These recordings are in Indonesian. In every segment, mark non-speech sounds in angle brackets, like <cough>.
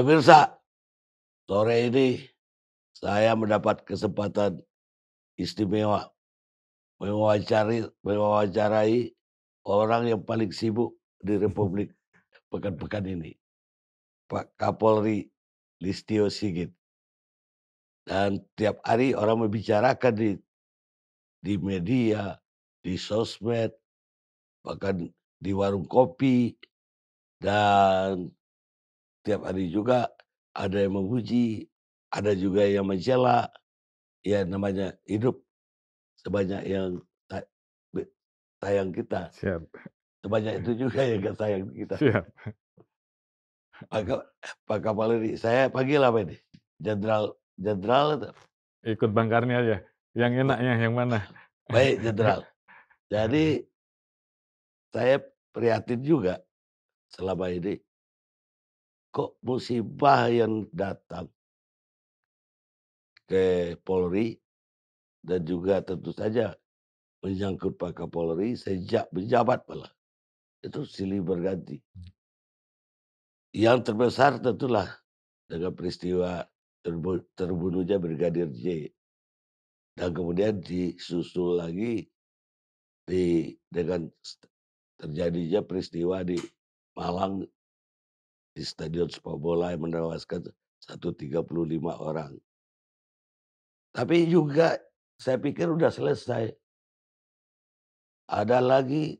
Pemirsa, sore ini saya mendapat kesempatan istimewa mewawancari, mewawancarai orang yang paling sibuk di Republik pekan-pekan ini, Pak Kapolri Listio Sigit. Dan tiap hari orang membicarakan di di media, di sosmed, bahkan di warung kopi dan Tiap hari juga ada yang memuji, ada juga yang mencela. Ya namanya hidup sebanyak yang tayang sayang kita. Siap. Sebanyak itu juga yang gak sayang kita. Siap. Pak, Pak Kapolri, saya panggil apa ini? Jenderal, jenderal itu? Ikut bangkarnya aja. Yang enaknya yang mana? Baik, jenderal. <laughs> Jadi saya prihatin juga selama ini kok musibah yang datang ke Polri dan juga tentu saja menyangkut Pak Kapolri sejak menjabat malah. Itu silih berganti. Yang terbesar tentulah dengan peristiwa terbunuhnya Brigadir J. Dan kemudian disusul lagi di dengan terjadinya peristiwa di Malang di Stadion Sepak Bola yang menewaskan 135 orang. Tapi juga saya pikir udah selesai. Ada lagi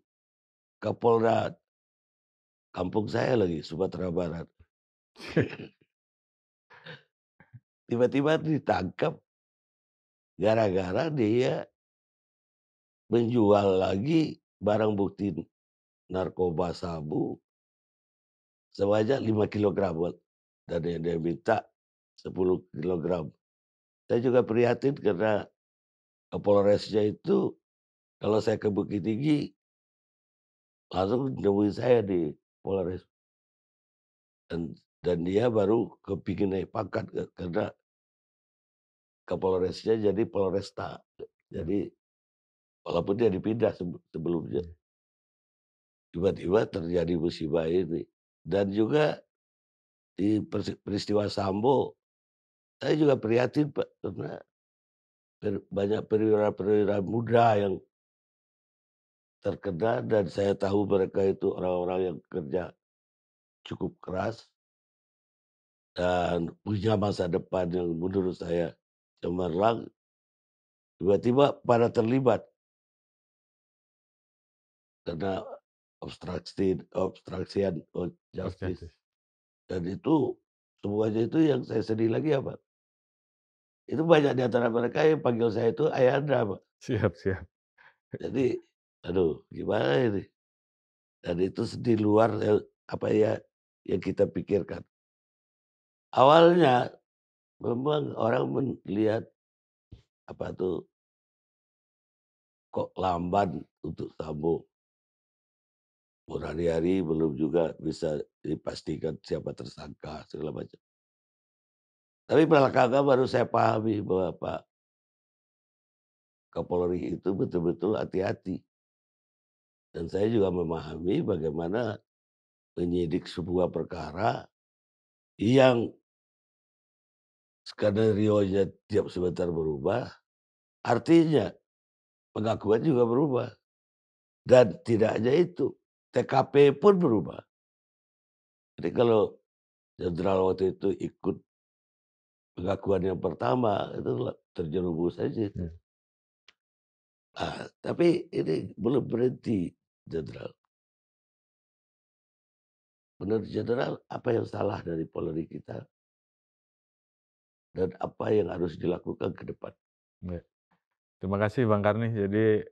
Kapolda kampung saya lagi Sumatera Barat. <laughs> Tiba-tiba ditangkap gara-gara dia menjual lagi barang bukti narkoba sabu sama lima kg buat dan yang dia minta 10 kilogram. Saya juga prihatin karena Polresnya itu kalau saya ke Bukit Tinggi langsung nemuin saya di Polres dan dan dia baru kepingin naik pangkat karena ke Polresnya jadi Polresta jadi walaupun dia dipindah sebelumnya hmm. tiba-tiba terjadi musibah ini dan juga di peristiwa Sambo, saya juga prihatin Pak, karena banyak perwira-perwira muda yang terkena dan saya tahu mereka itu orang-orang yang kerja cukup keras dan punya masa depan yang menurut saya cemerlang tiba-tiba pada terlibat karena obstruksi obstruction of oh, justice. Dan itu semuanya itu yang saya sedih lagi apa? Itu banyak di antara mereka yang panggil saya itu Ayanda, Pak. Siap, siap. Jadi, aduh, gimana ini? Dan itu di luar eh, apa ya yang kita pikirkan. Awalnya memang orang melihat apa tuh kok lamban untuk Sambo berhari-hari belum juga bisa dipastikan siapa tersangka segala macam. Tapi belakangnya baru saya pahami bahwa Pak Kapolri itu betul-betul hati-hati. Dan saya juga memahami bagaimana penyidik sebuah perkara yang skenario-nya tiap sebentar berubah, artinya pengakuan juga berubah. Dan tidak hanya itu, TKP pun berubah. Jadi kalau jenderal waktu itu ikut pengakuan yang pertama itu terjerumus saja. Nah, hmm. tapi ini belum berhenti jenderal. Menurut jenderal apa yang salah dari polri kita dan apa yang harus dilakukan ke depan. Ya. Terima kasih Bang Karni. Jadi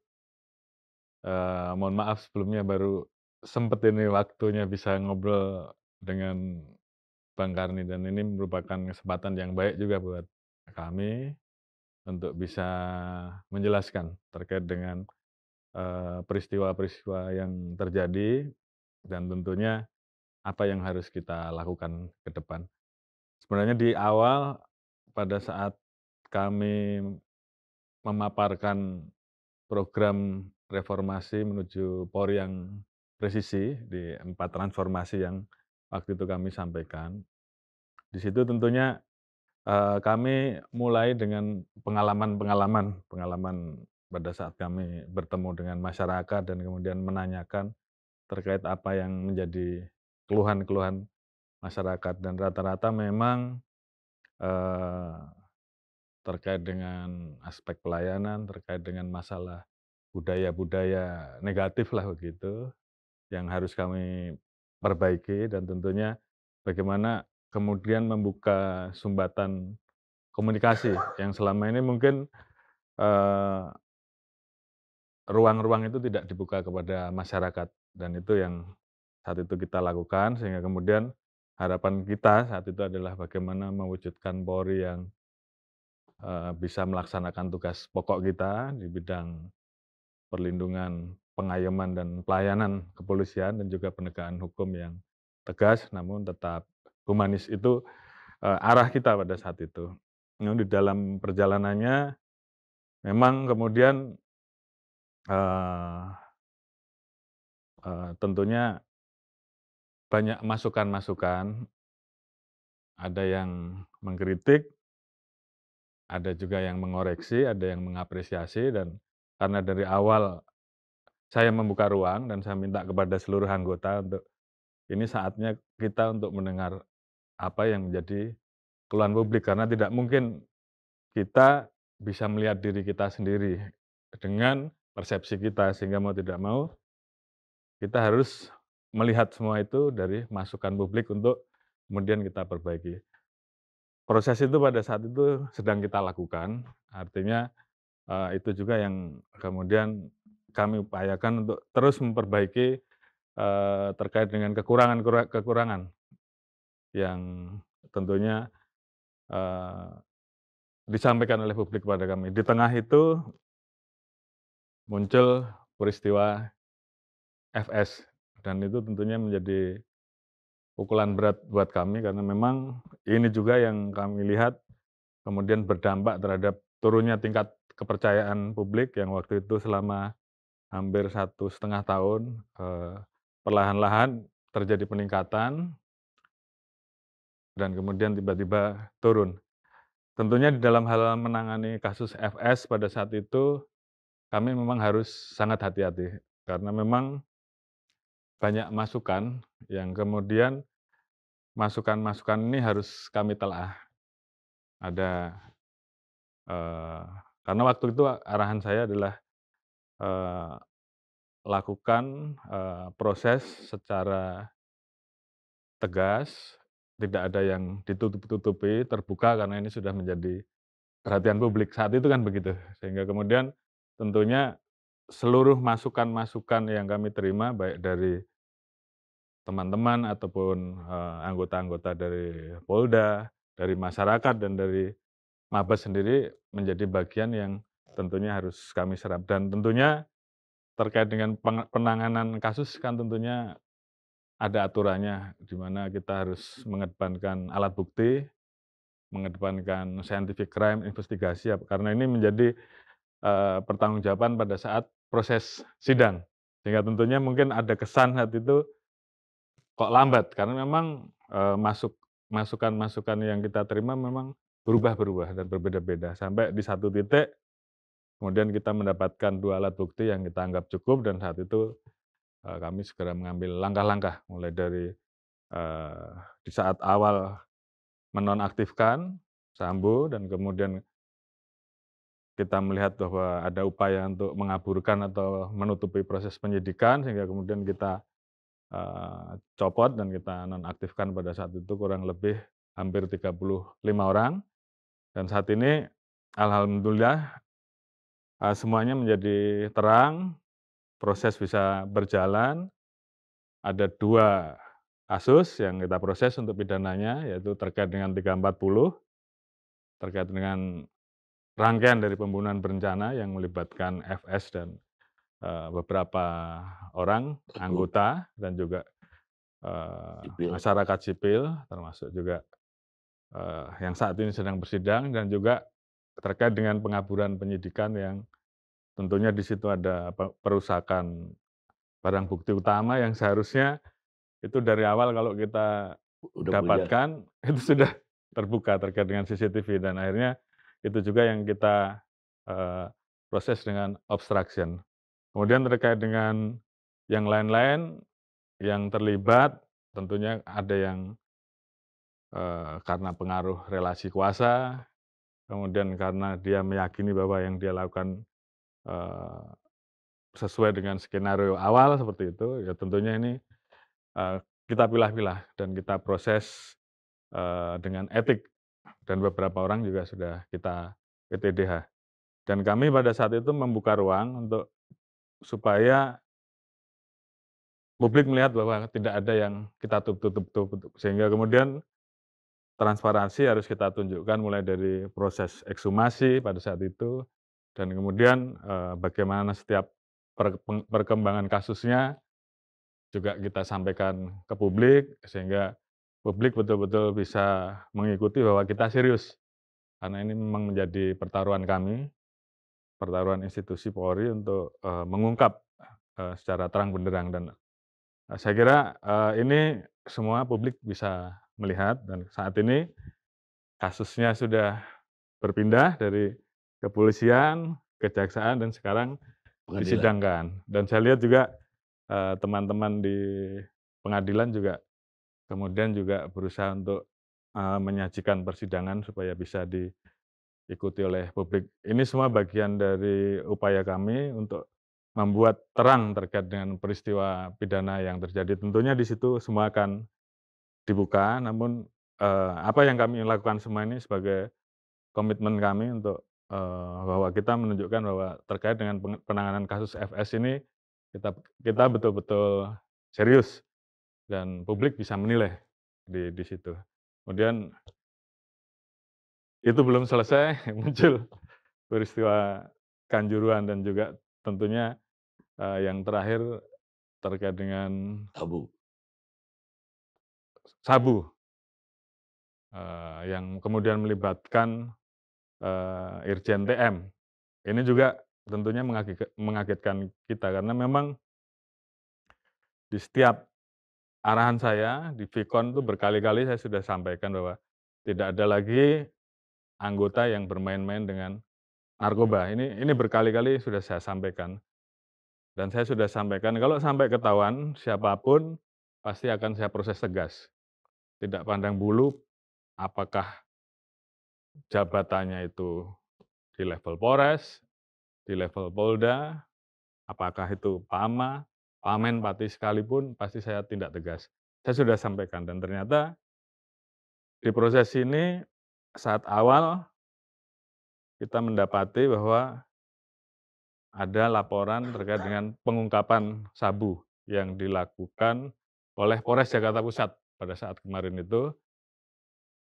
uh, mohon maaf sebelumnya baru Sempet ini waktunya bisa ngobrol dengan Bang Karni dan ini merupakan kesempatan yang baik juga buat kami untuk bisa menjelaskan terkait dengan peristiwa-peristiwa yang terjadi dan tentunya apa yang harus kita lakukan ke depan. Sebenarnya di awal pada saat kami memaparkan program reformasi menuju Polri yang presisi di empat transformasi yang waktu itu kami sampaikan. Di situ tentunya eh, kami mulai dengan pengalaman-pengalaman, pengalaman pada saat kami bertemu dengan masyarakat dan kemudian menanyakan terkait apa yang menjadi keluhan-keluhan masyarakat dan rata-rata memang eh, terkait dengan aspek pelayanan, terkait dengan masalah budaya-budaya negatif lah begitu, yang harus kami perbaiki dan tentunya bagaimana kemudian membuka sumbatan komunikasi yang selama ini mungkin eh, ruang-ruang eh, itu tidak dibuka kepada masyarakat dan itu yang saat itu kita lakukan sehingga kemudian harapan kita saat itu adalah bagaimana mewujudkan Polri yang eh, bisa melaksanakan tugas pokok kita di bidang perlindungan pengayoman dan pelayanan kepolisian dan juga penegakan hukum yang tegas namun tetap humanis itu eh, arah kita pada saat itu. Nah, di dalam perjalanannya memang kemudian uh, uh, tentunya banyak masukan-masukan. Ada yang mengkritik, ada juga yang mengoreksi, ada yang mengapresiasi dan karena dari awal saya membuka ruang dan saya minta kepada seluruh anggota untuk ini saatnya kita untuk mendengar apa yang menjadi keluhan publik karena tidak mungkin kita bisa melihat diri kita sendiri dengan persepsi kita sehingga mau tidak mau kita harus melihat semua itu dari masukan publik untuk kemudian kita perbaiki. Proses itu pada saat itu sedang kita lakukan, artinya eh, itu juga yang kemudian kami upayakan untuk terus memperbaiki uh, terkait dengan kekurangan-kekurangan yang tentunya uh, disampaikan oleh publik kepada kami. Di tengah itu muncul peristiwa FS dan itu tentunya menjadi pukulan berat buat kami karena memang ini juga yang kami lihat kemudian berdampak terhadap turunnya tingkat kepercayaan publik yang waktu itu selama hampir satu setengah tahun eh, perlahan-lahan terjadi peningkatan dan kemudian tiba-tiba turun. Tentunya di dalam hal menangani kasus FS pada saat itu kami memang harus sangat hati-hati karena memang banyak masukan yang kemudian masukan-masukan ini harus kami telah. Ada eh, karena waktu itu arahan saya adalah Eh, lakukan, eh, proses secara tegas, tidak ada yang ditutup-tutupi, terbuka karena ini sudah menjadi perhatian publik, saat itu kan begitu. Sehingga kemudian tentunya seluruh masukan-masukan yang kami terima baik dari teman-teman ataupun, anggota eh, anggota-anggota dari Polda, dari masyarakat, dan dari Mabes sendiri menjadi bagian yang tentunya harus kami serap dan tentunya terkait dengan penanganan kasus kan tentunya ada aturannya di mana kita harus mengedepankan alat bukti, mengedepankan scientific crime investigasi karena ini menjadi uh, pertanggungjawaban pada saat proses sidang. Sehingga tentunya mungkin ada kesan saat itu kok lambat karena memang uh, masuk masukan-masukan yang kita terima memang berubah-berubah dan berbeda-beda sampai di satu titik Kemudian kita mendapatkan dua alat bukti yang kita anggap cukup dan saat itu eh, kami segera mengambil langkah-langkah mulai dari eh, di saat awal menonaktifkan Sambo dan kemudian kita melihat bahwa ada upaya untuk mengaburkan atau menutupi proses penyidikan sehingga kemudian kita eh, copot dan kita nonaktifkan pada saat itu kurang lebih hampir 35 orang dan saat ini alhamdulillah Eh, semuanya menjadi terang, proses hmm. bisa berjalan. Ada dua kasus yang kita proses untuk pidananya, yaitu terkait dengan 340, terkait dengan rangkaian dari pembunuhan berencana yang melibatkan FS dan uh, beberapa orang anggota dan juga uh, masyarakat sipil, termasuk juga uh, yang saat ini sedang bersidang dan juga terkait dengan pengaburan penyidikan yang tentunya di situ ada perusakan barang bukti utama yang seharusnya itu dari awal kalau kita Udah dapatkan punya. <laughs> itu sudah terbuka terkait dengan CCTV dan akhirnya itu juga yang kita uh, proses dengan obstruction. Kemudian terkait dengan yang lain-lain yang terlibat tentunya ada yang uh, karena pengaruh relasi kuasa, kemudian karena dia meyakini bahwa yang dia lakukan eh, sesuai dengan skenario awal seperti itu, ya tentunya ini eh, kita pilah-pilah dan kita proses eh, dengan etik dan beberapa orang juga sudah kita PTDH. Dan kami pada saat itu membuka ruang untuk supaya publik melihat bahwa tidak ada yang kita tutup-tutup sehingga kemudian transparansi harus kita tunjukkan mulai dari proses ekshumasi pada saat itu dan kemudian eh, bagaimana setiap perkembangan kasusnya juga kita sampaikan ke publik sehingga publik betul-betul bisa mengikuti bahwa kita serius karena ini memang menjadi pertaruhan kami pertaruhan institusi Polri untuk eh, mengungkap eh, secara terang benderang dan eh, saya kira eh, ini semua publik bisa melihat dan saat ini kasusnya sudah berpindah dari kepolisian, kejaksaan dan sekarang pengadilan. disidangkan. Dan saya lihat juga eh, teman-teman di pengadilan juga kemudian juga berusaha untuk eh, menyajikan persidangan supaya bisa diikuti oleh publik. Ini semua bagian dari upaya kami untuk membuat terang terkait dengan peristiwa pidana yang terjadi. Tentunya di situ semua akan dibuka, namun eh, apa yang kami lakukan semua ini sebagai komitmen kami untuk eh, bahwa kita menunjukkan bahwa terkait dengan penanganan kasus FS ini kita kita betul-betul serius dan publik bisa menilai di di situ. Kemudian itu belum selesai <laughs> muncul peristiwa kanjuruan dan juga tentunya uh, yang terakhir terkait dengan tabu sabu eh, yang kemudian melibatkan eh, Irjen TM. Ini juga tentunya mengagetkan kita karena memang di setiap arahan saya di Vicon itu berkali-kali saya sudah sampaikan bahwa tidak ada lagi anggota yang bermain-main dengan narkoba. Ini ini berkali-kali sudah saya sampaikan. Dan saya sudah sampaikan kalau sampai ketahuan siapapun pasti akan saya proses tegas tidak pandang bulu apakah jabatannya itu di level Polres, di level Polda, apakah itu Pama, Pamen, Pati sekalipun, pasti saya tindak tegas. Saya sudah sampaikan dan ternyata di proses ini saat awal kita mendapati bahwa ada laporan terkait dengan pengungkapan sabu yang dilakukan oleh Polres Jakarta Pusat pada saat kemarin itu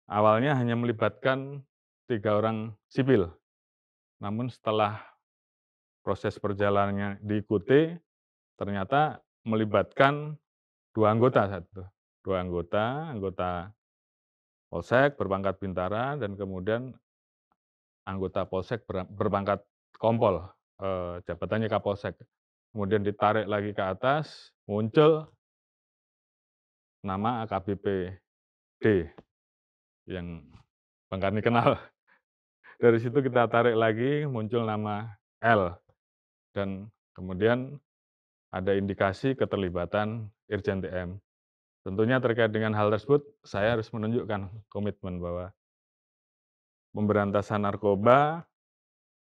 awalnya hanya melibatkan tiga orang sipil. Namun setelah proses perjalanannya diikuti, ternyata melibatkan dua anggota satu, dua anggota, anggota Polsek berpangkat Bintara dan kemudian anggota Polsek berpangkat Kompol, eh, jabatannya Kapolsek. Kemudian ditarik lagi ke atas, muncul nama AKBP D yang Bang Karni kenal. <laughs> Dari situ kita tarik lagi muncul nama L dan kemudian ada indikasi keterlibatan Irjen TM. Tentunya terkait dengan hal tersebut saya harus menunjukkan komitmen bahwa pemberantasan narkoba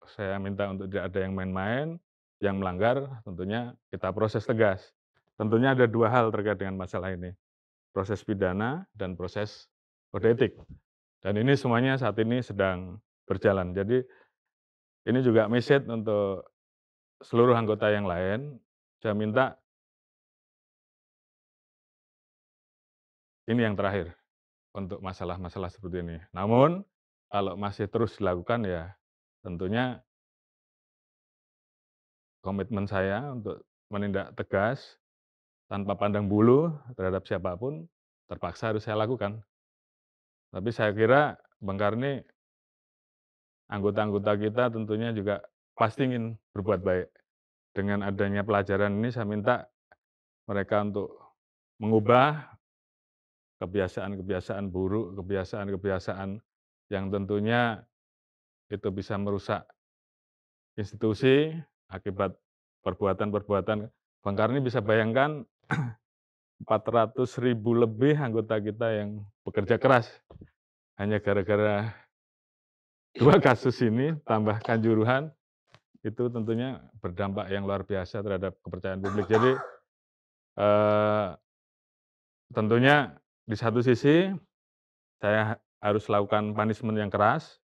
saya minta untuk tidak ada yang main-main, yang melanggar tentunya kita proses tegas. Tentunya ada dua hal terkait dengan masalah ini proses pidana, dan proses kode etik. Dan ini semuanya saat ini sedang berjalan. Jadi ini juga message untuk seluruh anggota yang lain. Saya minta ini yang terakhir untuk masalah-masalah seperti ini. Namun kalau masih terus dilakukan ya tentunya komitmen saya untuk menindak tegas tanpa pandang bulu terhadap siapapun, terpaksa harus saya lakukan. Tapi saya kira Bang Karni, anggota-anggota kita tentunya juga pasti ingin berbuat baik. Dengan adanya pelajaran ini saya minta mereka untuk mengubah kebiasaan-kebiasaan buruk, kebiasaan-kebiasaan yang tentunya itu bisa merusak institusi akibat perbuatan-perbuatan. Bang Karni bisa bayangkan 400 ribu lebih anggota kita yang bekerja keras hanya gara-gara iya. dua kasus ini tambah kanjuruhan itu tentunya berdampak yang luar biasa terhadap kepercayaan publik. Jadi eh, tentunya di satu sisi saya harus lakukan punishment yang keras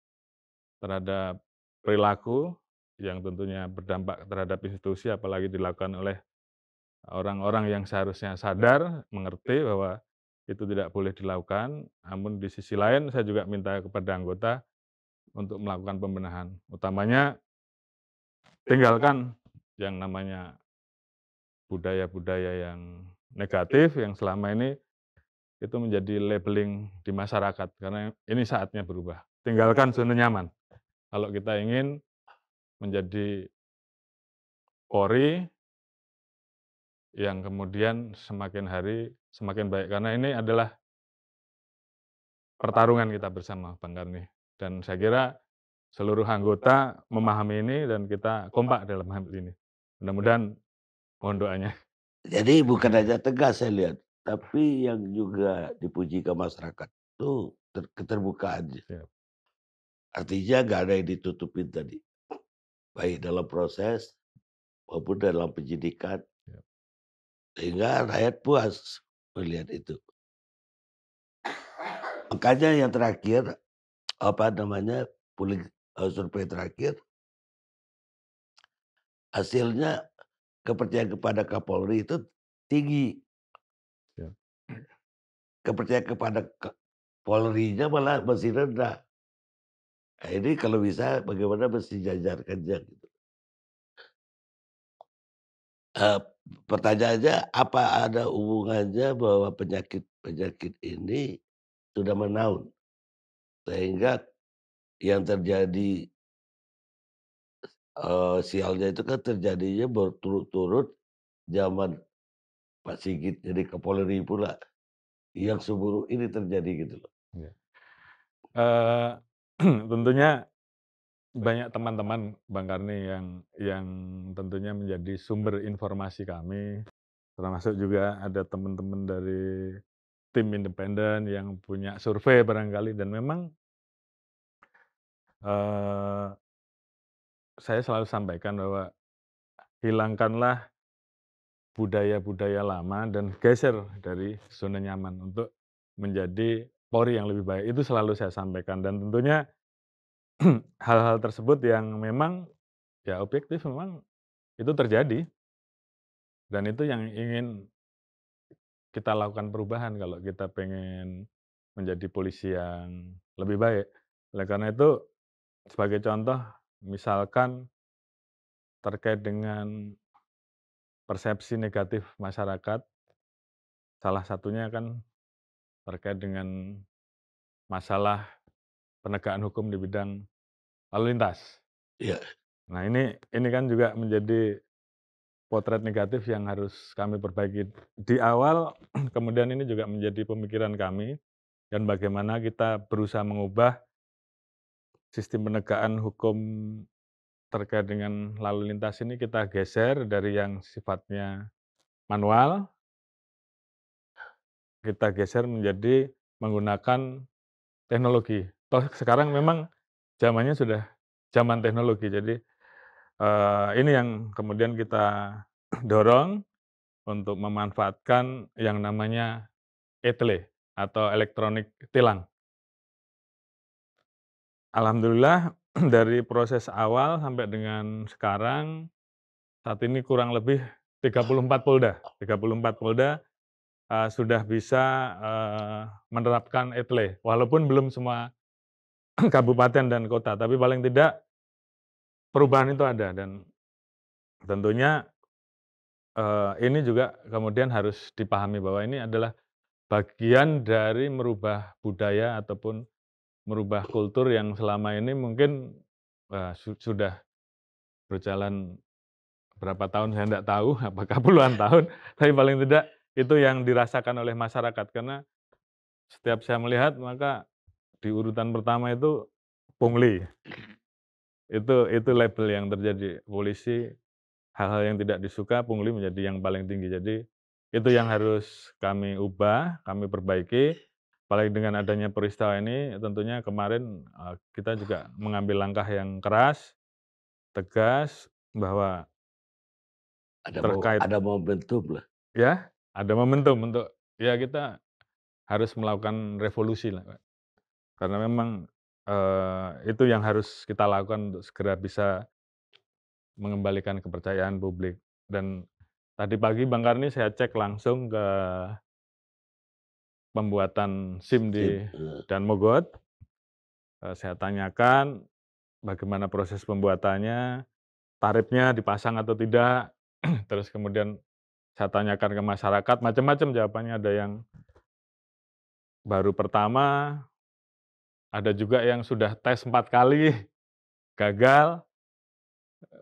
terhadap perilaku yang tentunya berdampak terhadap institusi apalagi dilakukan oleh orang-orang yang seharusnya sadar mengerti bahwa itu tidak boleh dilakukan. Namun di sisi lain saya juga minta kepada anggota untuk melakukan pembenahan. Utamanya tinggalkan yang namanya budaya-budaya yang negatif yang selama ini itu menjadi labeling di masyarakat karena ini saatnya berubah. Tinggalkan zona nyaman. Kalau kita ingin menjadi Polri yang kemudian semakin hari semakin baik karena ini adalah pertarungan kita bersama Bang Karni dan saya kira seluruh anggota memahami ini dan kita kompak dalam hal ini. Mudah-mudahan mohon doanya. Jadi bukan hanya tegas saya lihat, tapi yang juga dipuji ke masyarakat itu keterbukaan. Artinya gak ada yang ditutupin tadi. Baik dalam proses maupun dalam penyidikan sehingga rakyat puas melihat itu. Makanya yang terakhir, apa namanya, pulih, e, survei terakhir, hasilnya kepercayaan kepada Kapolri itu tinggi. Ya. Kepercayaan kepada Polri-nya malah masih rendah. Nah, ini kalau bisa bagaimana mesti jajarkan gitu uh, pertanyaannya apa ada hubungannya bahwa penyakit-penyakit ini sudah menaun? Sehingga yang terjadi uh, sialnya itu kan terjadinya berturut-turut zaman Pak Sigit jadi Kapolri pula, yang seburuk ini terjadi gitu loh. Ya. Uh, <clears throat> tentunya banyak teman-teman Bang Karni yang yang tentunya menjadi sumber informasi kami termasuk juga ada teman-teman dari tim independen yang punya survei barangkali dan memang uh, saya selalu sampaikan bahwa hilangkanlah budaya-budaya lama dan geser dari zona nyaman untuk menjadi Polri yang lebih baik itu selalu saya sampaikan dan tentunya <clears throat> Hal-hal tersebut yang memang, ya objektif memang itu terjadi. Dan itu yang ingin kita lakukan perubahan kalau kita pengen menjadi polisi yang lebih baik. Oleh karena itu, sebagai contoh, misalkan terkait dengan persepsi negatif masyarakat, salah satunya kan terkait dengan masalah penegakan hukum di bidang lalu lintas. Iya. Nah ini ini kan juga menjadi potret negatif yang harus kami perbaiki di awal. <clears throat> Kemudian ini juga menjadi pemikiran kami dan bagaimana kita berusaha mengubah sistem penegakan hukum terkait dengan lalu lintas ini kita geser dari yang sifatnya manual kita geser menjadi menggunakan teknologi toh sekarang memang zamannya sudah zaman teknologi. Jadi eh, ini yang kemudian kita <clears throat> dorong untuk memanfaatkan yang namanya etle atau elektronik tilang. Alhamdulillah <clears throat> dari proses awal sampai dengan sekarang saat ini kurang lebih 34 polda, 34 polda uh, sudah bisa uh, menerapkan etle walaupun belum semua <clears throat> kabupaten dan kota, tapi paling tidak perubahan itu ada dan tentunya eh, ini juga kemudian harus dipahami bahwa ini adalah bagian dari merubah budaya ataupun merubah kultur yang selama ini mungkin eh, su sudah berjalan berapa tahun saya tidak tahu <laughs> apakah puluhan tahun tapi paling tidak itu yang dirasakan oleh masyarakat karena setiap saya melihat maka di urutan pertama itu pungli. Itu itu label yang terjadi. Polisi hal-hal yang tidak disuka pungli menjadi yang paling tinggi. Jadi itu yang iya. harus kami ubah, kami perbaiki. Apalagi dengan adanya peristiwa ini, tentunya kemarin eh, kita juga mengambil langkah yang keras, tegas bahwa ada terkait ada momentum lah. Ya, ada momentum untuk ya kita harus melakukan revolusi lah. Karena memang uh, itu yang harus kita lakukan untuk segera bisa mengembalikan kepercayaan publik. Dan tadi pagi Bang Karni saya cek langsung ke pembuatan SIM di Dan Mogot. Eh, saya tanyakan bagaimana proses pembuatannya, tarifnya dipasang atau tidak, <clears throat> terus kemudian saya tanyakan ke masyarakat, macam-macam jawabannya. Ada yang baru pertama, ada juga yang sudah tes empat kali, gagal.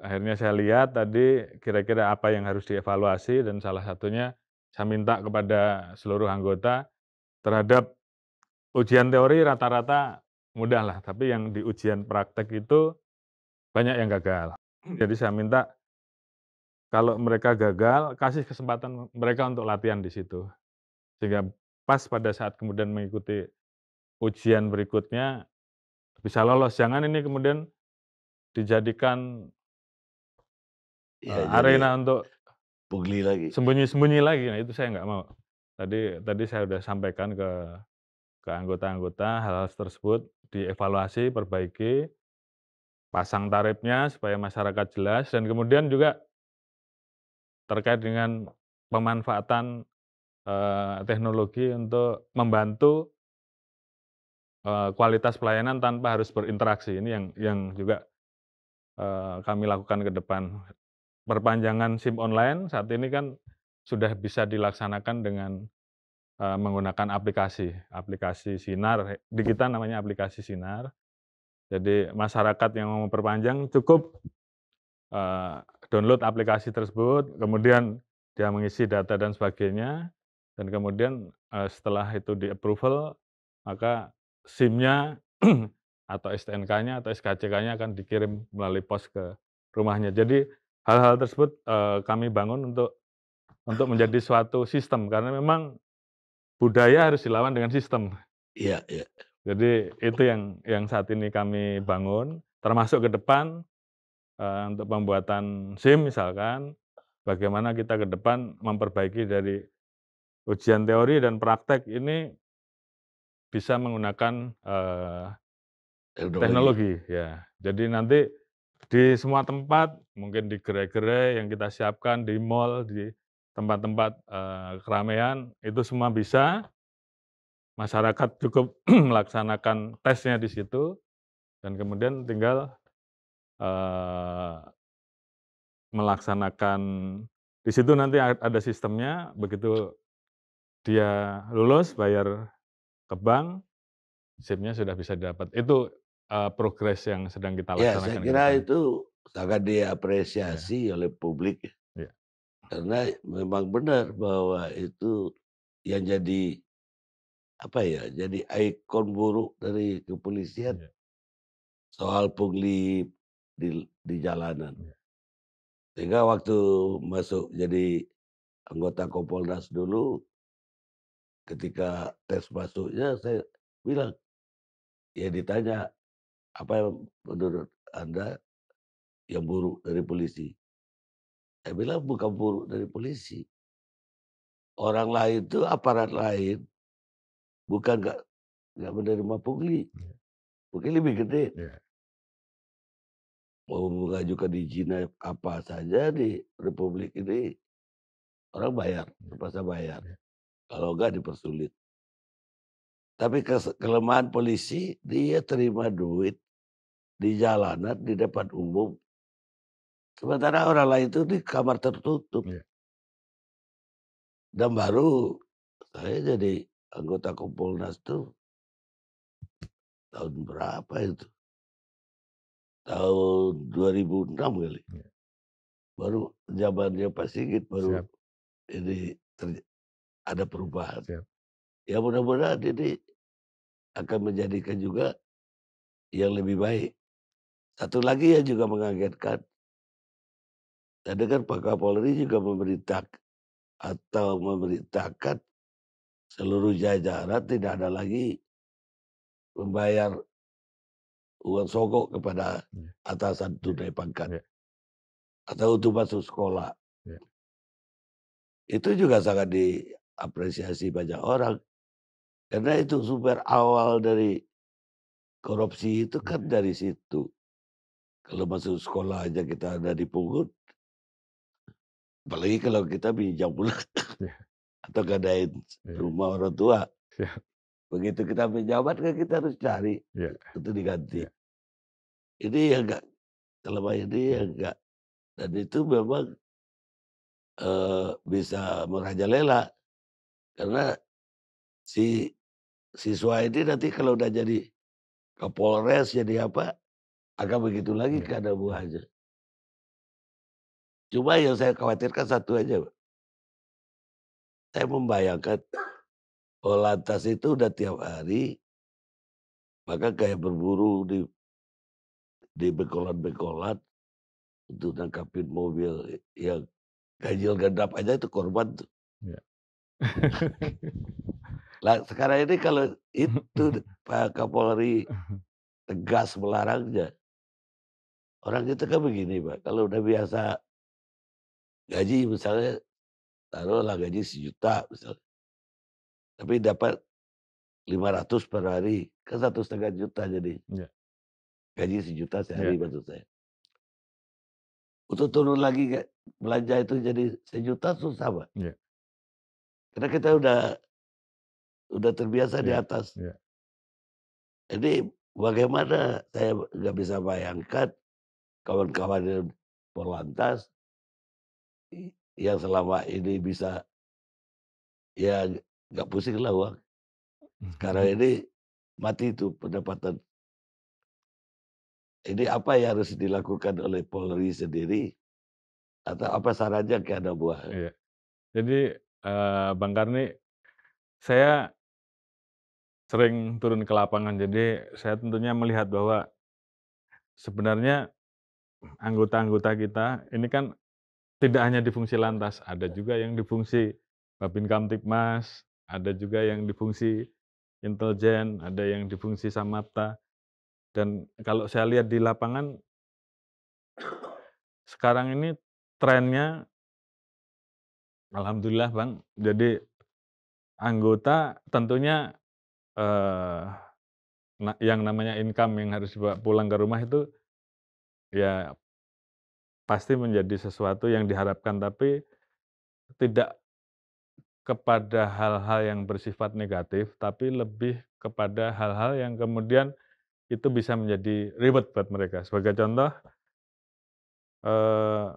Akhirnya saya lihat tadi kira-kira apa yang harus dievaluasi dan salah satunya saya minta kepada seluruh anggota terhadap ujian teori rata-rata mudah lah, tapi yang di ujian praktek itu banyak yang gagal. Jadi saya minta kalau mereka gagal, kasih kesempatan mereka untuk latihan di situ. Sehingga pas pada saat kemudian mengikuti ujian berikutnya bisa lolos. Jangan ini kemudian dijadikan ya, uh, arena untuk pungli lagi. Sembunyi-sembunyi lagi. Nah, itu saya nggak mau. Tadi tadi saya sudah sampaikan ke ke anggota-anggota hal-hal tersebut dievaluasi, perbaiki, pasang tarifnya supaya masyarakat jelas dan kemudian juga terkait dengan pemanfaatan eh, teknologi untuk membantu Eh, kualitas pelayanan tanpa harus berinteraksi. Ini yang yang juga eh, kami lakukan ke depan. Perpanjangan SIM online saat ini kan sudah bisa dilaksanakan dengan eh, menggunakan aplikasi, aplikasi Sinar, di kita namanya aplikasi Sinar. Jadi masyarakat yang mau memperpanjang cukup download aplikasi tersebut, kemudian dia mengisi data dan sebagainya, dan kemudian setelah itu di approval, maka SIM-nya <clears throat> atau STNK-nya atau SKCK-nya akan dikirim melalui pos ke rumahnya. Jadi hal-hal tersebut kami bangun untuk untuk menjadi suatu sistem karena memang budaya harus dilawan dengan sistem. Iya, iya. Jadi itu yang yang saat ini kami bangun termasuk ke depan untuk pembuatan SIM misalkan bagaimana kita ke depan memperbaiki dari ujian teori dan praktek ini bisa menggunakan uh, teknologi. ya. Jadi nanti di semua tempat, mungkin di gerai-gerai yang kita siapkan di mall, di tempat-tempat uh, keramaian itu semua bisa. Masyarakat cukup <clears throat> melaksanakan tesnya di situ dan kemudian tinggal uh, melaksanakan di situ nanti ada sistemnya begitu dia lulus bayar ke bank, SIM-nya sudah bisa didapat. Itu uh, progres yang sedang kita laksanakan. Ya, saya kira kita. itu sangat ya. diapresiasi ya. oleh publik. Ya. Karena memang benar bahwa itu yang jadi apa ya, jadi ikon buruk dari kepolisian ya. soal pungli di, di jalanan. Ya. Sehingga waktu masuk jadi anggota Kompolnas dulu, Ketika tes masuknya saya bilang, ya ditanya, "Apa yang menurut Anda yang buruk dari polisi?" Saya bilang, "Bukan buruk dari polisi. Orang lain itu aparat lain, bukan nggak nggak menerima pungli. Mungkin iya. lebih gede. Iya. Mau mengajukan di Cina apa saja di Republik ini, orang bayar, iya. terpaksa bayar. Kalau enggak dipersulit. Tapi kelemahan polisi, dia terima duit di jalanan, di depan umum. Sementara orang lain itu di kamar tertutup. Yeah. Dan baru saya jadi anggota Kompolnas itu tahun berapa itu? Tahun 2006 kali. Ya. Baru zamannya Pak Sigit baru Siap. ini ada perubahan. Siap. Ya mudah-mudahan ini akan menjadikan juga yang lebih baik. Satu lagi yang juga mengagetkan, tadi kan Pak Kapolri juga memberitak atau memberitakan seluruh jajaran tidak ada lagi membayar uang sogok kepada iya. atasan tunai pangkat ya. atau untuk masuk sekolah. Ya. Itu juga sangat di apresiasi banyak orang. Karena itu super awal dari korupsi itu kan iya. dari situ. Kalau masuk sekolah aja kita ada dipungut. Apalagi kalau kita pinjam pula. Iya. <laughs> Atau gadain yeah. rumah orang tua. Iya. Begitu kita pinjaman kan kita harus cari. Yeah. Itu diganti. Yeah. Ini ya enggak. Selama ini ya enggak. Dan itu memang uh, bisa merajalela. Karena si siswa ini nanti kalau udah jadi Kapolres jadi apa akan begitu lagi ya. keadaan buahnya. Cuma yang saya khawatirkan satu aja, Pak. Saya membayangkan oh itu udah tiap hari, maka kayak berburu di di bekolan-bekolan untuk nangkapin mobil yang ganjil gendap aja itu korban tuh. Ya lah sekarang ini kalau itu <laughs> Pak Kapolri tegas melarangnya, orang kita kan begini Pak, kalau udah biasa gaji misalnya, taruhlah gaji sejuta misalnya, tapi dapat 500 per hari, kan satu setengah juta jadi. yeah. Gaji sejuta sehari yeah. maksud saya. Untuk turun lagi belanja itu jadi sejuta susah Pak. yeah. Karena kita udah udah terbiasa di iya, atas. Yeah. Jadi bagaimana saya nggak bisa bayangkan kawan-kawan yang Polantas yang selama ini bisa ya nggak pusing lah uang. Sekarang mm-hmm. ini mati itu pendapatan. Ini apa yang harus dilakukan oleh Polri sendiri atau apa sarannya ke ada buah? Iya. Jadi Eh, Bang Karni, saya sering turun ke lapangan. Jadi saya tentunya melihat bahwa sebenarnya anggota-anggota kita ini kan tidak hanya di fungsi lantas, ada iya. juga yang di fungsi Babin Kamtipmas, ada juga yang di fungsi intelijen, ada yang di fungsi samapta. Dan kalau saya lihat di lapangan sekarang ini trennya Alhamdulillah Bang. Jadi anggota tentunya eh, yang namanya income yang harus dibawa pulang ke rumah itu ya pasti menjadi sesuatu yang diharapkan tapi tidak kepada hal-hal yang bersifat negatif tapi lebih kepada hal-hal yang kemudian itu bisa menjadi ribet buat mereka. Sebagai contoh,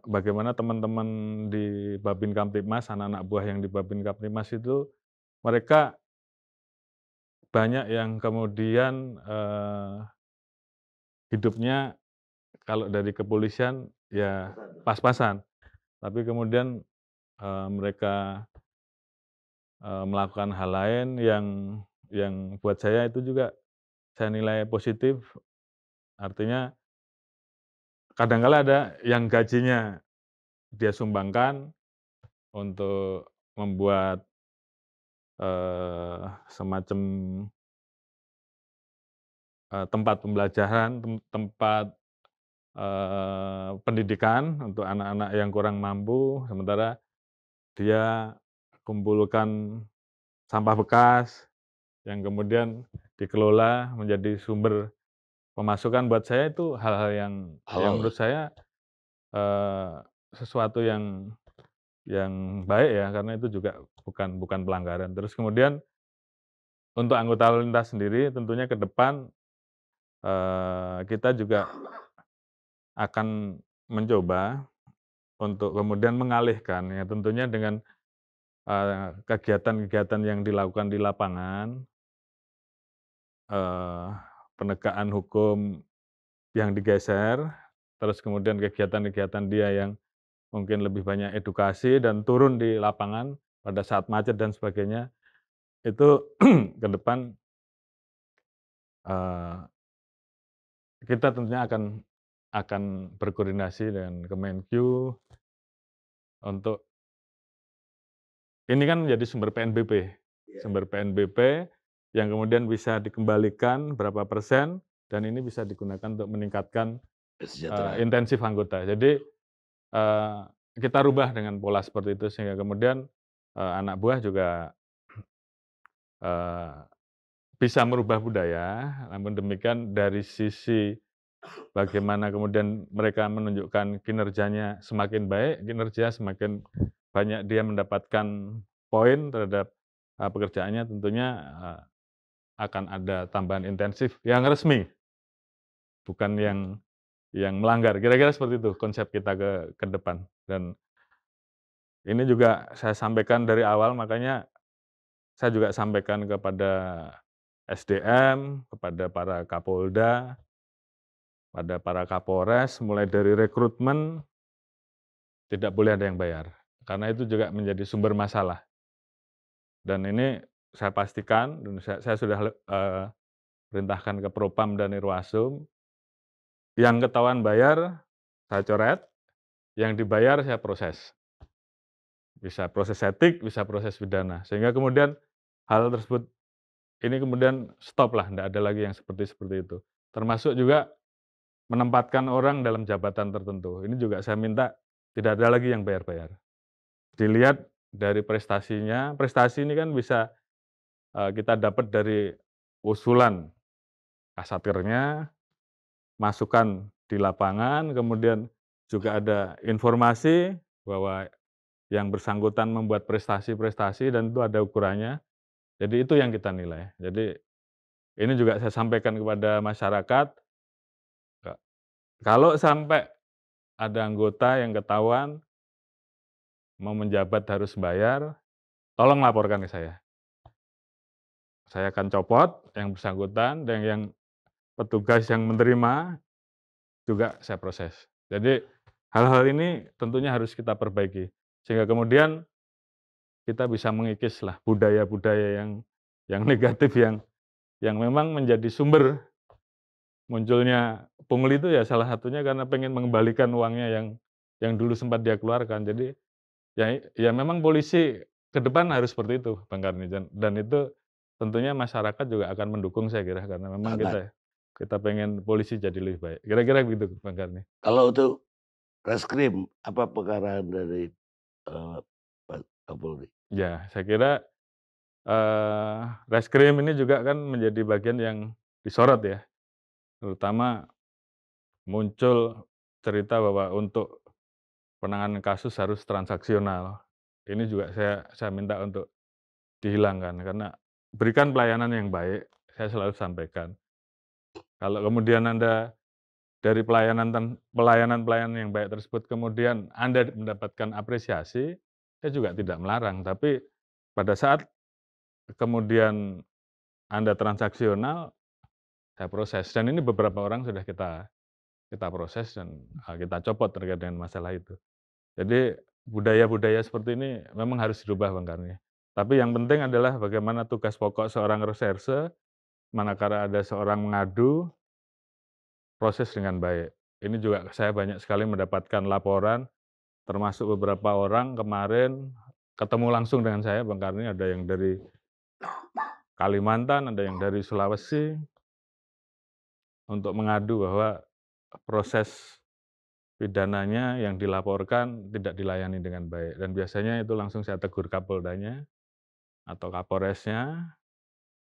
bagaimana teman-teman di Babin Kamtipmas, anak-anak buah yang di Babin Kamtipmas itu mereka banyak yang kemudian eh, hidupnya kalau dari kepolisian ya pas-pasan, tapi kemudian eh, mereka eh, melakukan hal lain yang yang buat saya itu juga saya nilai positif, artinya kadang-kala ada yang gajinya dia sumbangkan untuk membuat eh, semacam eh, tempat pembelajaran, tempat eh, pendidikan untuk anak-anak yang kurang mampu, sementara dia kumpulkan sampah bekas yang kemudian dikelola menjadi sumber pemasukan buat saya itu hal-hal yang Halo. yang menurut saya uh, sesuatu yang yang baik ya karena itu juga bukan bukan pelanggaran. Terus kemudian untuk anggota lalu lintas sendiri tentunya ke depan uh, kita juga akan mencoba untuk kemudian mengalihkan ya tentunya dengan eh, kegiatan-kegiatan uh, yang dilakukan di lapangan uh, penegakan hukum yang digeser, terus kemudian kegiatan-kegiatan dia yang mungkin lebih banyak edukasi dan turun di lapangan pada saat macet dan sebagainya, itu <clears throat> ke depan uh, kita tentunya akan akan berkoordinasi dengan Kemenq untuk ini kan menjadi sumber PNBP, iya. sumber PNBP yang kemudian bisa dikembalikan berapa persen dan ini bisa digunakan untuk meningkatkan uh, intensif anggota. Jadi uh, kita rubah dengan pola seperti itu sehingga kemudian uh, anak buah juga uh, <clears throat> bisa merubah budaya. Namun demikian dari sisi bagaimana kemudian mereka menunjukkan kinerjanya semakin baik, kinerja semakin banyak dia mendapatkan poin terhadap uh, pekerjaannya tentunya uh, akan ada tambahan intensif yang resmi, bukan yang yang melanggar. Kira-kira seperti itu konsep kita ke ke depan. Dan ini juga saya sampaikan dari awal, makanya saya juga sampaikan kepada SDM, kepada para Kapolda, pada para Kapolres, mulai dari rekrutmen, tidak boleh ada yang bayar. Karena itu juga menjadi sumber masalah. Dan ini saya pastikan dan saya, saya sudah uh, perintahkan ke Propam dan Irwasum. Yang ketahuan bayar saya coret, yang dibayar saya proses. Bisa proses etik, bisa proses pidana. Sehingga kemudian hal tersebut ini kemudian stop lah, tidak ada lagi yang seperti seperti itu. Termasuk juga menempatkan orang dalam jabatan tertentu. Ini juga saya minta tidak ada lagi yang bayar-bayar. Dilihat dari prestasinya, prestasi ini kan bisa Eh, kita dapat dari usulan kasatirnya, masukan di lapangan, kemudian juga ada informasi bahwa yang bersangkutan membuat prestasi-prestasi dan itu ada ukurannya. Jadi itu yang kita nilai. Jadi ini juga saya sampaikan kepada masyarakat. Kalau sampai ada anggota yang ketahuan mau menjabat harus bayar, tolong laporkan ke saya saya akan copot yang bersangkutan dan yang petugas yang menerima juga saya proses. Jadi hal-hal ini tentunya harus kita perbaiki sehingga kemudian kita bisa mengikis lah budaya-budaya yang yang <laughs> negatif yang yang memang menjadi sumber munculnya pungli itu ya salah satunya karena pengen mengembalikan uangnya yang yang dulu sempat dia keluarkan. Jadi ya ya memang polisi ke depan harus seperti itu Bang Karni dan itu tentunya masyarakat juga akan mendukung saya kira karena memang Sangat. kita kita pengen polisi jadi lebih baik. Kira-kira begitu Bang Karni. Kalau untuk reskrim apa perkara dari uh, eh, Polri? Ya, saya kira uh, reskrim ini juga kan menjadi bagian yang disorot ya. Terutama muncul cerita bahwa untuk penanganan kasus harus transaksional. Ini juga saya saya minta untuk dihilangkan karena berikan pelayanan yang baik, saya selalu sampaikan. Kalau kemudian Anda dari pelayanan pelayanan-pelayanan yang baik tersebut kemudian Anda mendapatkan apresiasi, saya juga tidak melarang, tapi pada saat kemudian Anda transaksional, saya proses. Dan ini beberapa orang sudah kita kita proses dan eh, kita copot terkait dengan masalah itu. Jadi budaya-budaya seperti ini memang harus dirubah Bang Karni. Tapi yang penting adalah bagaimana tugas pokok seorang reserse, manakala ada seorang mengadu, proses dengan baik. Ini juga saya banyak sekali mendapatkan laporan, termasuk beberapa orang kemarin ketemu langsung dengan saya, Bang Karni, ada yang dari Kalimantan, ada yang dari Sulawesi, untuk mengadu bahwa proses pidananya yang dilaporkan tidak dilayani dengan baik. Dan biasanya itu langsung saya tegur kapoldanya, atau Kapolresnya.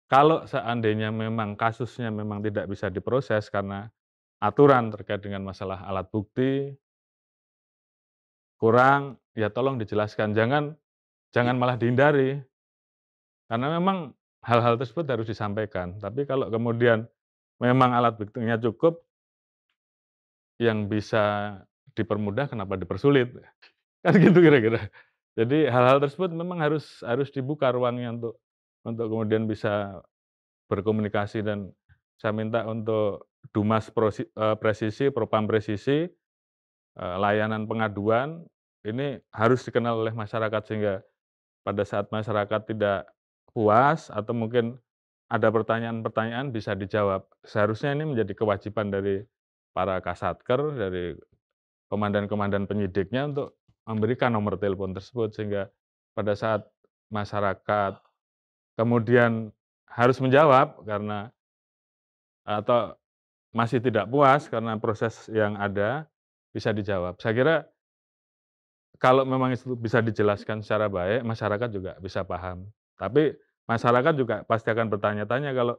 Kalau seandainya memang kasusnya memang tidak bisa diproses karena aturan terkait dengan masalah alat bukti kurang, ya tolong dijelaskan. Jangan iya. jangan malah dihindari. Karena memang hal-hal tersebut harus disampaikan. Tapi kalau kemudian memang alat buktinya cukup, yang bisa dipermudah kenapa dipersulit? <laughs> Kan gitu kira-kira. Jadi hal-hal tersebut memang harus harus dibuka ruangnya untuk untuk kemudian bisa berkomunikasi dan saya minta untuk Dumas eh, presisi, Propam presisi, eh, layanan pengaduan ini harus dikenal oleh masyarakat sehingga pada saat masyarakat tidak puas atau mungkin ada pertanyaan-pertanyaan bisa dijawab. Seharusnya ini menjadi kewajiban dari para kasatker, dari komandan-komandan penyidiknya untuk memberikan nomor telepon tersebut sehingga pada saat masyarakat kemudian harus menjawab karena atau masih tidak puas karena proses yang ada bisa dijawab. Saya kira kalau memang itu bisa dijelaskan secara baik, masyarakat juga bisa paham. Tapi masyarakat juga pasti akan bertanya-tanya kalau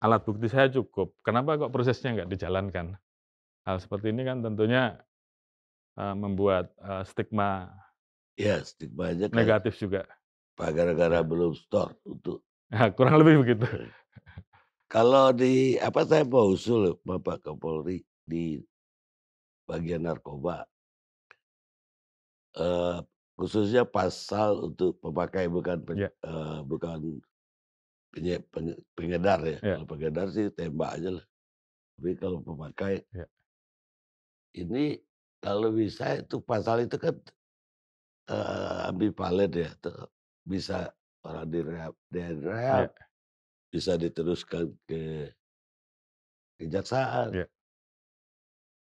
alat bukti saya cukup, kenapa kok prosesnya nggak dijalankan? Hal seperti ini kan tentunya Eh, membuat uh, stigma ya stigma aja negatif juga pak gara-gara iya. belum store untuk <laughs> ya, kurang lebih begitu iya. kalau di apa saya mau usul bapak kapolri di bagian narkoba uh, khususnya pasal untuk pemakai bukan pen, yeah. Iya. uh, bukan penye, pen, pengedar ya yeah. kalau pengedar sih tembak aja lah tapi kalau pemakai yeah. ini kalau bisa itu pasal itu kan ambil eh, ambivalen ya, tuh bisa orang direhab direhab, ya. bisa diteruskan ke kejaksaan. Ya.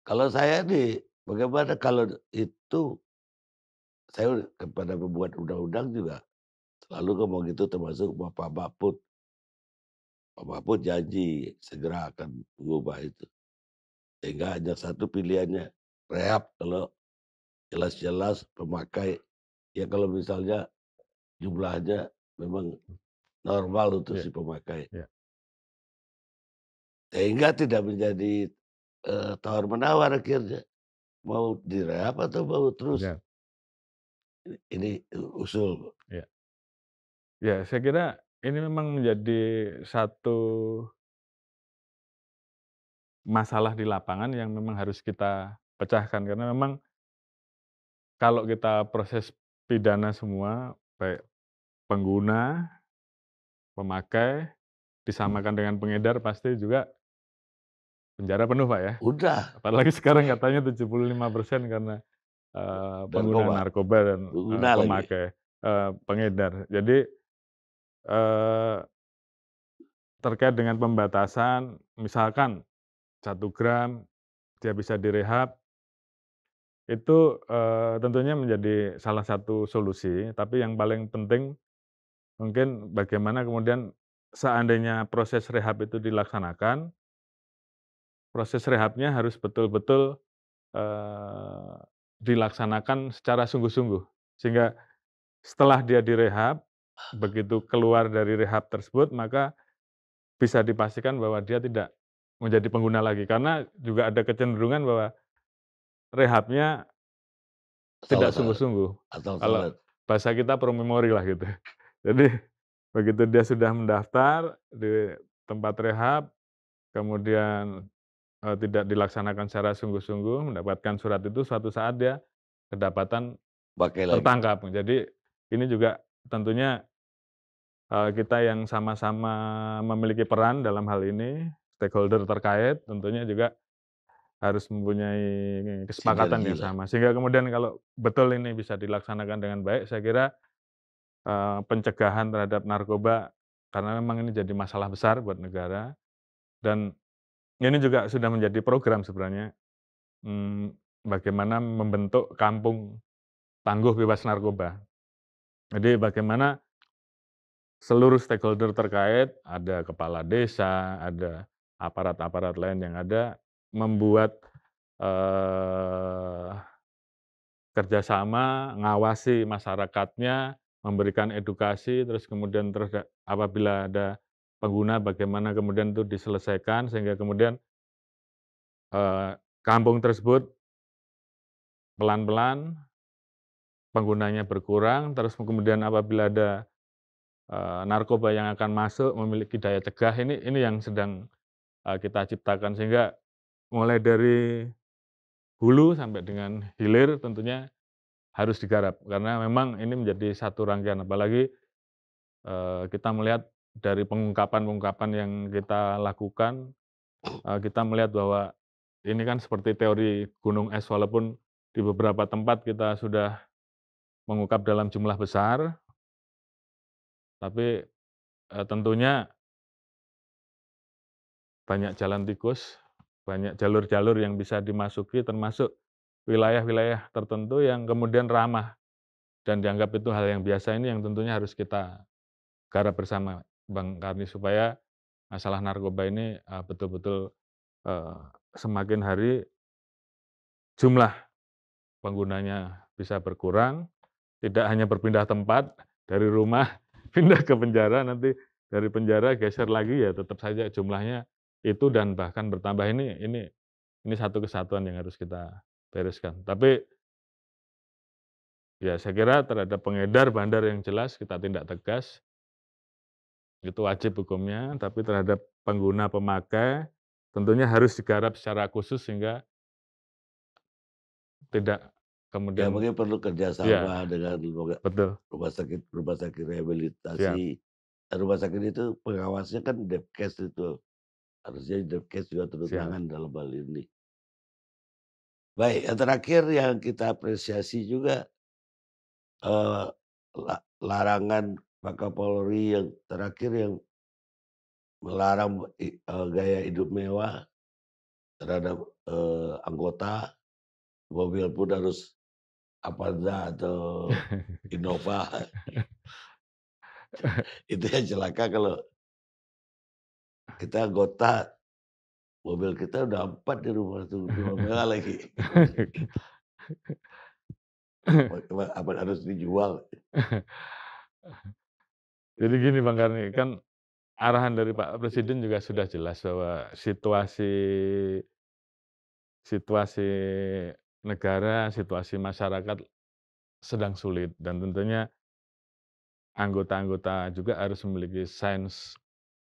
Kalau saya nih, bagaimana kalau itu saya kepada pembuat undang-undang juga selalu ngomong gitu termasuk Bapak Mahfud. bapak Mahfud janji segera akan mengubah itu. Sehingga hanya satu pilihannya Reap kalau jelas-jelas pemakai ya kalau misalnya jumlahnya memang normal untuk yeah. si pemakai. Yeah. Sehingga tidak menjadi uh, eh, tawar menawar akhirnya mau direap atau mau terus. Yeah. Ini usul. Ya, yeah. ya saya kira ini memang menjadi satu masalah di lapangan yang memang harus kita pecahkan karena memang kalau kita proses pidana semua baik pengguna, pemakai hmm. disamakan dengan pengedar pasti juga penjara penuh Pak ya. Udah. Apalagi sekarang <laughs> katanya 75% karena uh, pengguna narkoba, narkoba dan pengguna uh, pemakai uh, pengedar. Jadi uh, terkait dengan pembatasan misalkan satu gram dia bisa direhab itu uh, tentunya menjadi salah satu solusi, tapi yang paling penting mungkin bagaimana kemudian seandainya proses rehab itu dilaksanakan proses rehabnya harus betul-betul, uh, dilaksanakan secara sungguh-sungguh. Sehingga setelah dia direhab, begitu keluar dari rehab tersebut, maka bisa dipastikan bahwa dia tidak menjadi pengguna lagi. Karena juga ada kecenderungan bahwa Rehabnya tidak sungguh-sungguh. Atau Kalau bahasa kita promemori lah gitu. <laughs> Jadi begitu dia sudah mendaftar di tempat rehab, kemudian eh, tidak dilaksanakan secara sungguh-sungguh, mendapatkan surat itu suatu saat dia kedapatan Pakai lagi. tertangkap. Jadi ini juga tentunya eh, kita yang sama-sama memiliki peran dalam hal ini, stakeholder terkait tentunya juga harus mempunyai kesepakatan yang sama sehingga kemudian kalau betul ini bisa dilaksanakan dengan baik saya kira uh, pencegahan terhadap narkoba karena memang ini jadi masalah besar buat negara dan ini juga sudah menjadi program sebenarnya hmm, bagaimana membentuk kampung tangguh bebas narkoba jadi bagaimana seluruh stakeholder terkait ada kepala desa ada aparat-aparat lain yang ada membuat eh, kerjasama, ngawasi masyarakatnya, memberikan edukasi, terus kemudian terus apabila ada pengguna bagaimana kemudian itu diselesaikan sehingga kemudian eh, kampung tersebut pelan-pelan penggunanya berkurang, terus kemudian apabila ada eh, narkoba yang akan masuk memiliki daya cegah ini ini yang sedang kita ciptakan sehingga mulai dari hulu sampai dengan hilir tentunya harus digarap karena memang ini menjadi satu rangkaian apalagi eh, kita melihat dari pengungkapan-pengungkapan yang kita lakukan eh, kita melihat bahwa ini kan seperti teori gunung es walaupun di beberapa tempat kita sudah mengungkap dalam jumlah besar tapi eh, tentunya banyak jalan tikus banyak jalur-jalur yang bisa dimasuki termasuk wilayah-wilayah tertentu yang kemudian ramah dan dianggap itu hal yang biasa ini yang tentunya harus kita garap bersama Bang Karni supaya masalah narkoba ini eh, betul-betul eh, semakin hari jumlah penggunanya bisa berkurang, tidak hanya berpindah tempat dari rumah <laughs> pindah ke penjara nanti dari penjara geser lagi ya tetap saja jumlahnya itu dan bahkan bertambah ini ini ini satu kesatuan yang harus kita bereskan. Tapi ya saya kira terhadap pengedar bandar yang jelas kita tindak tegas itu wajib hukumnya, tapi terhadap pengguna pemakai tentunya harus digarap secara khusus sehingga tidak ya, kemudian ya, mungkin perlu kerjasama ya, dengan betul. rumah sakit rumah sakit rehabilitasi ya. rumah sakit itu pengawasnya kan depkes itu Harusnya Depkes juga turun Siap. tangan dalam hal ini. Baik, yang terakhir yang kita apresiasi juga uh, larangan Pak Kapolri yang terakhir yang melarang uh, gaya hidup mewah terhadap uh, anggota mobil pun harus apa Avanza atau <laughs> Innova. <laughs> itu yang celaka kalau kita anggota mobil kita udah empat di rumah tuh dua merah <laughs> lagi <laughs> apa harus dijual jadi gini bang Karni kan arahan dari Pak Presiden juga sudah jelas bahwa situasi situasi negara situasi masyarakat sedang sulit dan tentunya anggota-anggota juga harus memiliki sense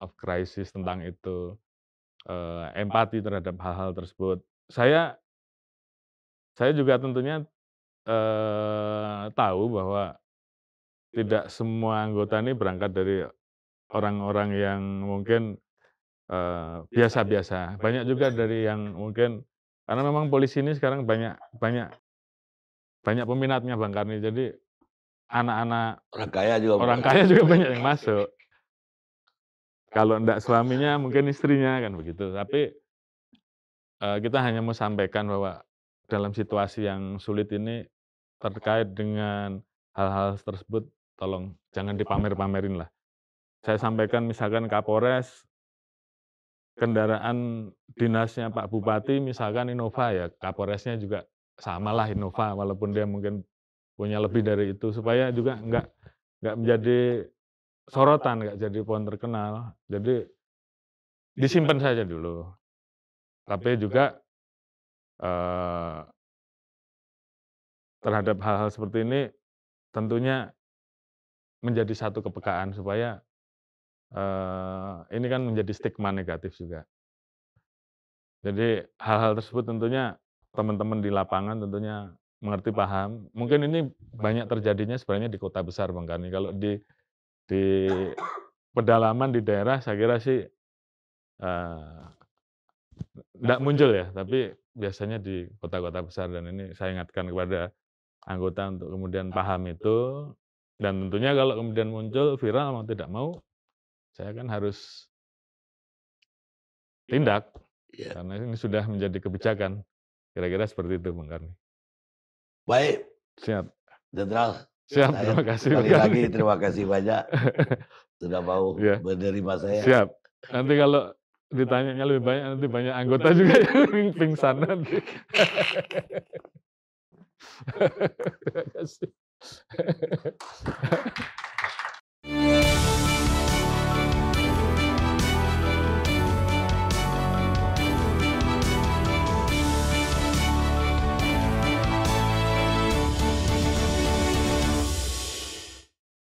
of crisis tentang itu, uh, empati terhadap hal-hal tersebut. Saya saya juga tentunya uh, tahu bahwa iya. tidak semua anggota ini berangkat dari orang-orang yang mungkin ya, biasa-biasa. uh, banyak juga ya. dari yang mungkin karena memang polisi ini sekarang banyak banyak banyak peminatnya Bang Karni. Jadi anak-anak orang kaya juga orang kaya ya. juga banyak yang masuk. Kalau enggak suaminya, mungkin istrinya kan begitu. Tapi eh, kita hanya mau sampaikan bahwa dalam situasi yang sulit ini terkait dengan hal-hal tersebut, tolong jangan dipamer-pamerin lah. Saya sampaikan misalkan Kapolres, kendaraan dinasnya Pak Bupati misalkan Innova ya, Kapolresnya juga samalah Innova walaupun dia mungkin punya lebih dari itu supaya juga enggak enggak menjadi sorotan nggak jadi pohon terkenal. Jadi disimpan saja dulu. Tapi iya juga eh, terhadap hal-hal seperti ini tentunya menjadi satu kepekaan supaya eh, ini kan menjadi stigma negatif juga. Jadi hal-hal tersebut tentunya teman-teman di lapangan tentunya mengerti paham. Mungkin ini banyak terjadinya sebenarnya di kota besar Bang Gani. Kalau di di pedalaman di daerah saya kira sih tidak uh, muncul ya, tapi biasanya di kota-kota besar dan ini saya ingatkan kepada anggota untuk kemudian ah. paham itu dan tentunya kalau kemudian muncul viral mau tidak mau saya kan harus iya. tindak yeah. karena ini sudah menjadi kebijakan kira-kira seperti itu Bang Karni. Baik. Siap. Jenderal Ya, siap, nah, ya. terima kasih. Sekali lagi terima kasih banyak <laughs> sudah mau ya. menerima saya. Siap. Nanti kalau ditanyanya lebih banyak nanti banyak anggota juga yang <laughs> pingsan nanti. <laughs> terima kasih.